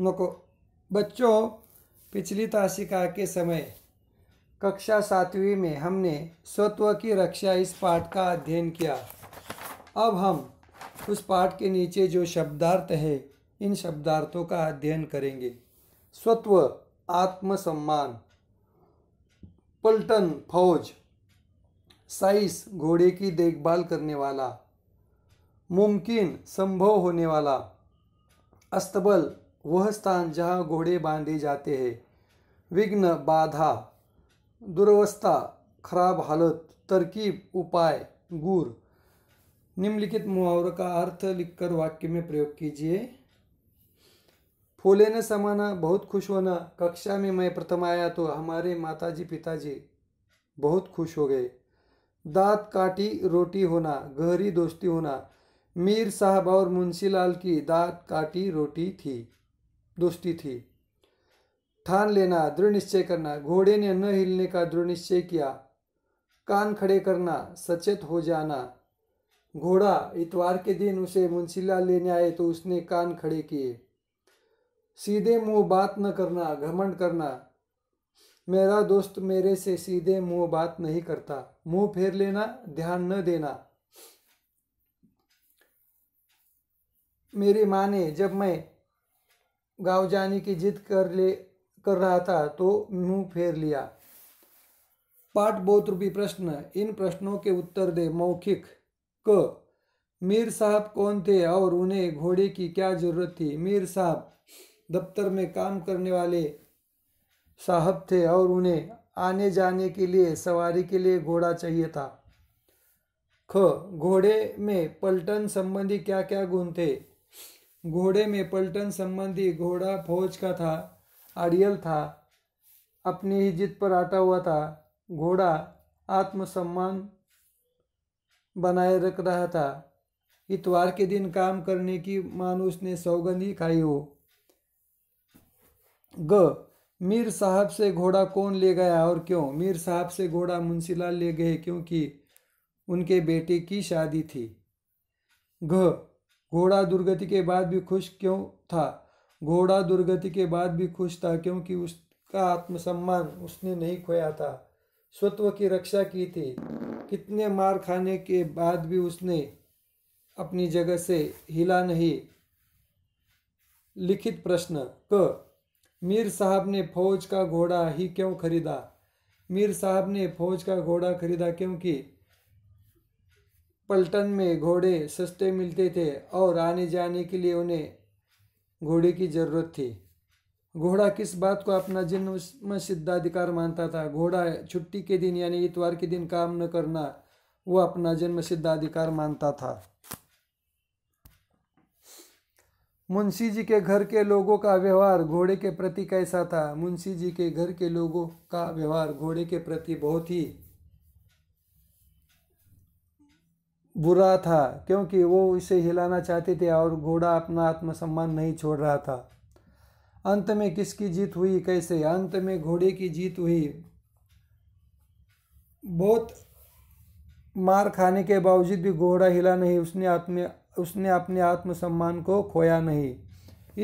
नको बच्चों पिछली तासिका के समय कक्षा सातवीं में हमने स्वत्व की रक्षा इस पाठ का अध्ययन किया अब हम उस पाठ के नीचे जो शब्दार्थ है इन शब्दार्थों का अध्ययन करेंगे स्वत्व आत्मसम्मान पलटन फौज साइस घोड़े की देखभाल करने वाला मुमकिन संभव होने वाला अस्तबल वह स्थान जहाँ घोड़े बांधे जाते हैं विघ्न बाधा दुर्वस्था खराब हालत तरकीब उपाय गुर निम्नलिखित मुहावरे का अर्थ लिखकर वाक्य में प्रयोग कीजिए फूले न समाना बहुत खुश होना कक्षा में मैं प्रथम आया तो हमारे माताजी पिताजी बहुत खुश हो गए दांत काटी रोटी होना गहरी दोस्ती होना मीर साहब और मुंशीलाल की दांत काटी रोटी थी दोस्ती थी ठान लेना दृढ़ निश्चय करना घोड़े ने न हिलने का दृढ़ निश्चय किया कान खड़े करना सचेत हो जाना घोड़ा इतवार के दिन उसे मुंशीला लेने आए तो उसने कान खड़े किए सीधे मुंह बात न करना घमंड करना मेरा दोस्त मेरे से सीधे मुंह बात नहीं करता मुंह फेर लेना ध्यान न देना मेरी माँ ने जब मैं गांव जाने की जिद कर ले कर रहा था तो मुंह फेर लिया पाठ बहुत रूपी प्रश्न इन प्रश्नों के उत्तर दे मौखिक क मीर साहब कौन थे और उन्हें घोड़े की क्या जरूरत थी मीर साहब दफ्तर में काम करने वाले साहब थे और उन्हें आने जाने के लिए सवारी के लिए घोड़ा चाहिए था ख घोड़े में पलटन संबंधी क्या क्या गुण थे घोड़े में पलटन संबंधी घोड़ा फौज का था अड़ियल था अपनी ही जिद पर आटा हुआ था घोड़ा आत्मसम्मान बनाए रख रहा था इतवार के दिन काम करने की मान उसने सौगंध ही खाई हो ग मीर साहब से घोड़ा कौन ले गया और क्यों मीर साहब से घोड़ा मुंशीलाल ले गए क्योंकि उनके बेटे की शादी थी घ घोड़ा दुर्गति के बाद भी खुश क्यों था घोड़ा दुर्गति के बाद भी खुश था क्योंकि उसका आत्मसम्मान उसने नहीं खोया था स्वत्व की रक्षा की थी कितने मार खाने के बाद भी उसने अपनी जगह से हिला नहीं लिखित प्रश्न क मीर साहब ने फौज का घोड़ा ही क्यों खरीदा मीर साहब ने फौज का घोड़ा खरीदा क्योंकि पलटन में घोड़े सस्ते मिलते थे और आने जाने के लिए उन्हें घोड़े की ज़रूरत थी घोड़ा किस बात को अपना जन्म सिद्धाधिकार मानता था घोड़ा छुट्टी के दिन यानी इतवार के दिन काम न करना वो अपना जन्म सिद्धाधिकार मानता था मुंशी जी के घर के लोगों का व्यवहार घोड़े के प्रति कैसा था मुंशी जी के घर के लोगों का व्यवहार घोड़े के प्रति बहुत ही बुरा था क्योंकि वो इसे हिलाना चाहते थे और घोड़ा अपना आत्मसम्मान नहीं छोड़ रहा था अंत में किसकी जीत हुई कैसे अंत में घोड़े की जीत हुई बहुत मार खाने के बावजूद भी घोड़ा हिला नहीं उसने आत्म उसने अपने आत्मसम्मान को खोया नहीं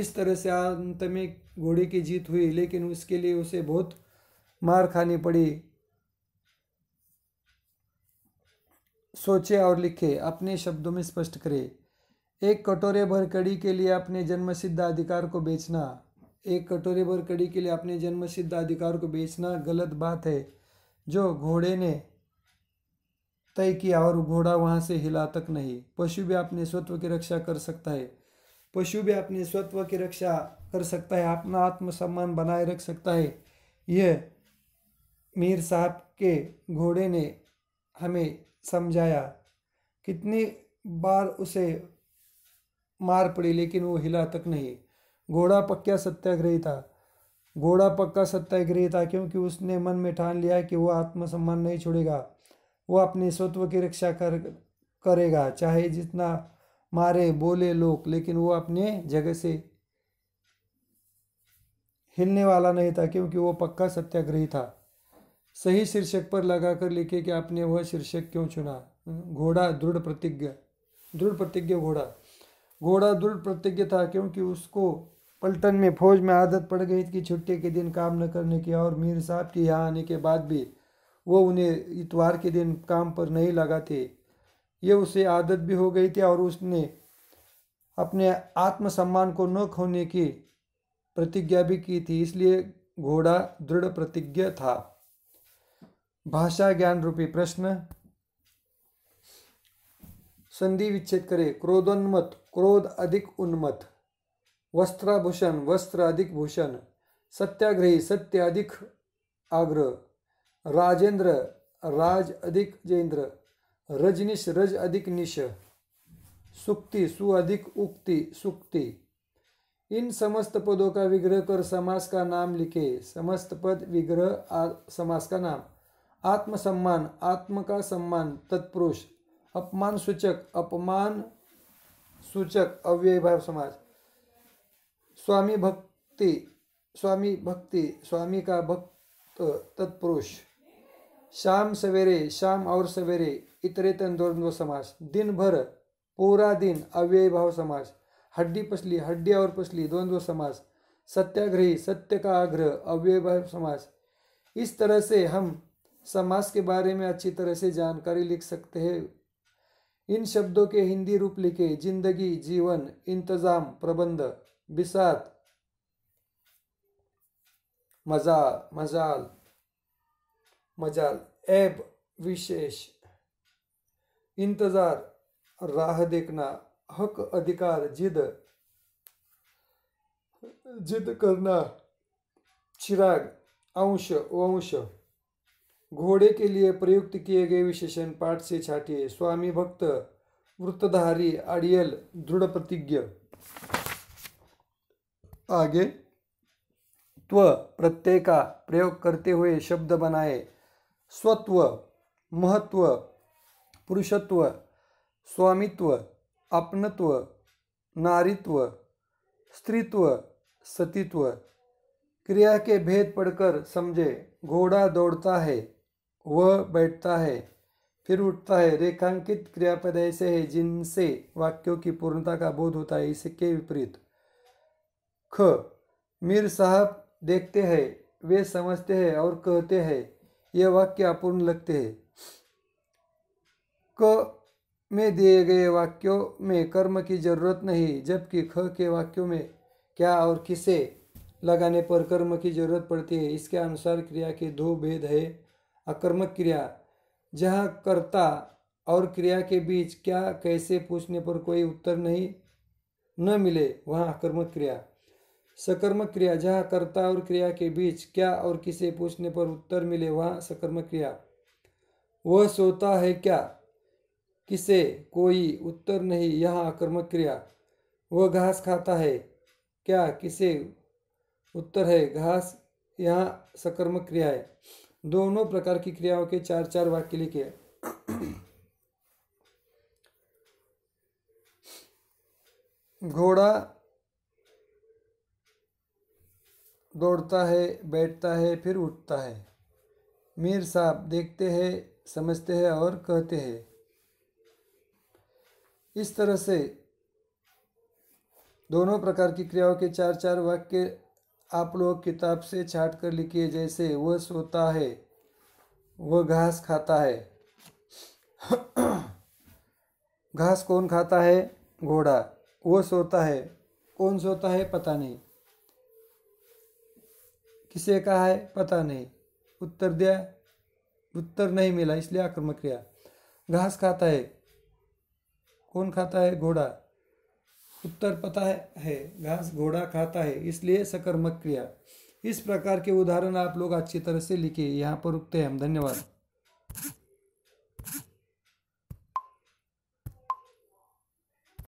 इस तरह से अंत में घोड़े की जीत हुई लेकिन उसके लिए उसे बहुत मार खानी पड़ी सोचे और लिखे अपने शब्दों में स्पष्ट करें एक कटोरे भर कड़ी के लिए अपने जन्म सिद्ध अधिकार को बेचना एक कटोरे भर कड़ी के लिए अपने जन्म सिद्ध अधिकार को बेचना गलत बात है जो घोड़े ने तय किया और घोड़ा वहाँ से हिला तक नहीं पशु भी अपने स्वत्व की रक्षा कर सकता है पशु भी अपने स्वत्व की रक्षा कर सकता है अपना आत्मसम्मान बनाए रख सकता है यह मीर साहब के घोड़े ने हमें समझाया कितनी बार उसे मार पड़ी लेकिन वो हिला तक नहीं घोड़ा पक्का सत्याग्रही था घोड़ा पक्का सत्याग्रही था क्योंकि उसने मन में ठान लिया कि वो आत्मसम्मान नहीं छोड़ेगा वो अपने स्वत्व की रक्षा कर करेगा चाहे जितना मारे बोले लोग लेकिन वो अपने जगह से हिलने वाला नहीं था क्योंकि वो पक्का सत्याग्रही था सही शीर्षक पर लगाकर लिखे कि आपने वह शीर्षक क्यों चुना घोड़ा दृढ़ प्रतिज्ञा दृढ़ प्रतिज्ञा घोड़ा घोड़ा दृढ़ प्रतिज्ञ था क्योंकि उसको पलटन में फौज में आदत पड़ गई कि छुट्टी के दिन काम न करने की और मीर साहब के यहाँ आने के बाद भी वो उन्हें इतवार के दिन काम पर नहीं लगाते ये उसे आदत भी हो गई थी और उसने अपने आत्मसम्मान को न खोने की प्रतिज्ञा भी की थी इसलिए घोड़ा दृढ़ प्रतिज्ञा था भाषा ज्ञान रूपी प्रश्न संधि विच्छेद करे क्रोधोन्मत क्रोध अधिक उन्मत वस्त्राभूषण वस्त्र अधिक भूषण सत्याग्रही सत्य अधिक आग्रह राजेंद्र राज अधिक जेंद्र रजनीश रज अधिक निश सुक्ति सु अधिक उक्ति सुक्ति इन समस्त पदों का विग्रह कर समास का नाम लिखे समस्त पद विग्रह समास का नाम आत्मसम्मान आत्म का सम्मान तत्पुरुष अपमान सूचक अपमान सूचक अव्यय भाव समाज स्वामी भक्ति स्वामी भक्ति स्वामी का भक्त तत्पुरुष शाम सवेरे शाम और सवेरे इतरे द्वंद्व समास दिन भर पूरा दिन अव्यय भाव समास हड्डी पसली हड्डी और पसली द्वंद्व समास सत्याग्रही सत्य का आग्रह अव्यय भाव समास इस तरह से हम समास के बारे में अच्छी तरह से जानकारी लिख सकते हैं इन शब्दों के हिंदी रूप लिखे जिंदगी जीवन इंतजाम प्रबंध बिसात मजा मजाल मजाल ऐब विशेष इंतजार राह देखना हक अधिकार जिद जिद करना चिराग अंश वंश घोड़े के लिए प्रयुक्त किए गए विशेषण पाठ से छाटिए स्वामी भक्त वृत्तधारी अड़ियल दृढ़ प्रतिज्ञ आगे त्व प्रत्यय का प्रयोग करते हुए शब्द बनाए स्वत्व महत्व पुरुषत्व स्वामित्व अपनत्व नारीत्व स्त्रीत्व सतीत्व क्रिया के भेद पढ़कर समझे घोड़ा दौड़ता है वह बैठता है फिर उठता है रेखांकित क्रियापद ऐसे है जिनसे वाक्यों की पूर्णता का बोध होता है इसके विपरीत ख मीर साहब देखते हैं वे समझते हैं और कहते हैं यह वाक्य अपूर्ण लगते हैं क में दिए गए वाक्यों में कर्म की जरूरत नहीं जबकि ख के वाक्यों में क्या और किसे लगाने पर कर्म की जरूरत पड़ती है इसके अनुसार क्रिया के दो भेद है अकर्मक क्रिया जहाँ कर्ता और क्रिया के बीच क्या कैसे पूछने पर कोई उत्तर नहीं न मिले वहाँ अकर्मक क्रिया सकर्मक क्रिया जहाँ कर्ता और क्रिया के बीच क्या और किसे पूछने पर उत्तर मिले वहाँ सकर्मक क्रिया वह सोता है क्या किसे कोई उत्तर नहीं यहाँ अकर्मक क्रिया वह घास खाता है क्या किसे उत्तर है घास यहाँ सकर्मक क्रिया है दोनों प्रकार की क्रियाओं के चार चार वाक्य लिखे घोड़ा दौड़ता है बैठता है फिर उठता है मीर साहब देखते हैं समझते हैं और कहते हैं इस तरह से दोनों प्रकार की क्रियाओं के चार चार वाक्य आप लोग किताब से छाट कर लिखिए जैसे वह सोता है वह घास खाता है घास कौन खाता है घोड़ा वो सोता है कौन सोता है पता नहीं किसे कहा है पता नहीं उत्तर दिया उत्तर नहीं मिला इसलिए आक्रमक किया घास खाता है कौन खाता है घोड़ा उत्तर पता है घास घोड़ा खाता है इसलिए सकर्मक क्रिया इस प्रकार के उदाहरण आप लोग अच्छी तरह से लिखिए यहाँ पर रुकते हैं हम धन्यवाद